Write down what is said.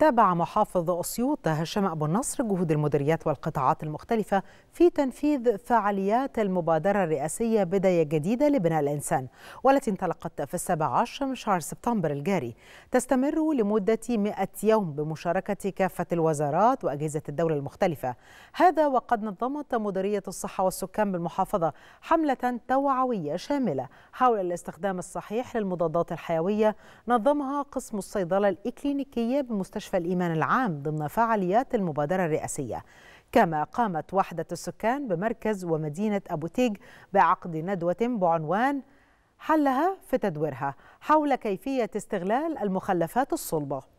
تابع محافظ أسيوط هشام أبو النصر جهود المديريات والقطاعات المختلفة في تنفيذ فعاليات المبادرة الرئاسية بداية جديدة لبناء الإنسان والتي انطلقت في السابع عشر من شهر سبتمبر الجاري تستمر لمدة 100 يوم بمشاركة كافة الوزارات وأجهزة الدولة المختلفة هذا وقد نظمت مديرية الصحة والسكان بالمحافظة حملة توعوية شاملة حول الاستخدام الصحيح للمضادات الحيوية نظمها قسم الصيدلة الإكلينيكية بمستشفى مستشفى الإيمان العام ضمن فعاليات المبادرة الرئاسية كما قامت وحدة السكان بمركز ومدينة أبو تيج بعقد ندوة بعنوان حلها في تدويرها حول كيفية استغلال المخلفات الصلبة